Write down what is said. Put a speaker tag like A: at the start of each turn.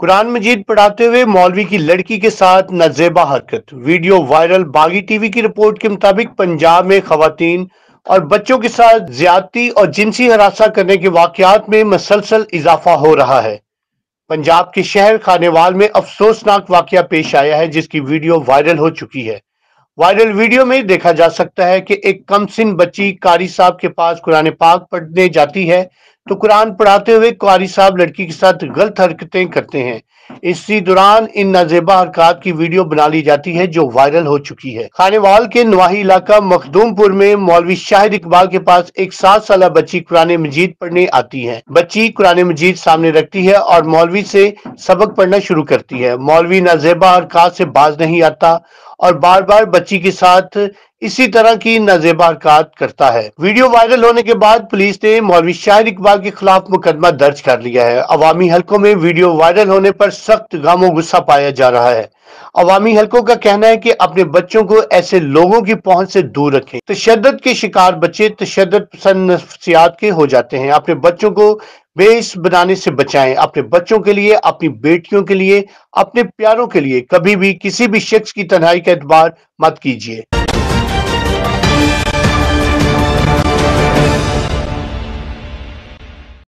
A: कुरान मजीद पढ़ाते हुए मौलवी की लड़की के साथ नजेबा हरकत वीडियो वायरल बागी टीवी की रिपोर्ट के मुताबिक पंजाब में खातन और बच्चों के साथ ज्यादती और जिनसी हरासा करने के वाकत में मसलसल इजाफा हो रहा है पंजाब के शहर खानेवाल में अफसोसनाक वाक पेश आया है जिसकी वीडियो वायरल हो चुकी है वायरल वीडियो में देखा जा सकता है कि एक कम सिन बच्ची कारी साहब के पास कुरान पाक पढ़ने जाती है तो कुरान पढ़ाते हुए कारी साहब लड़की के साथ गलत हरकतें करते हैं इसी दौरान इन नजेबा हरकत की वीडियो बना ली जाती है जो वायरल हो चुकी है खानेवाल के नवाही इलाका मखदूमपुर में मौलवी शाहिद इकबाल के पास एक सात साल बच्ची कुरान मजीद पढ़ने आती है बच्ची कुरान मजीद सामने रखती है और मौलवी से सबक पढ़ना शुरू करती है मौलवी नजेबा हरकत से बाज नहीं आता और बार बार बच्ची के साथ इसी तरह की नजेबारकात करता है वीडियो वायरल होने के बाद पुलिस ने मौलवी शाहिर इकबाल के खिलाफ मुकदमा दर्ज कर लिया है अवामी हलकों में वीडियो वायरल होने पर सख्त गामो गुस्सा पाया जा रहा है अवामी हलकों का कहना है कि अपने बच्चों को ऐसे लोगों की पहुंच से दूर रखें तशद के शिकार बच्चे तशद पसंद नफसियात के हो जाते हैं अपने बच्चों को बेस बनाने से बचाएं अपने बच्चों के लिए अपनी बेटियों के लिए अपने प्यारों के लिए कभी भी किसी भी शख्स की तनहाई का एतबार मत कीजिए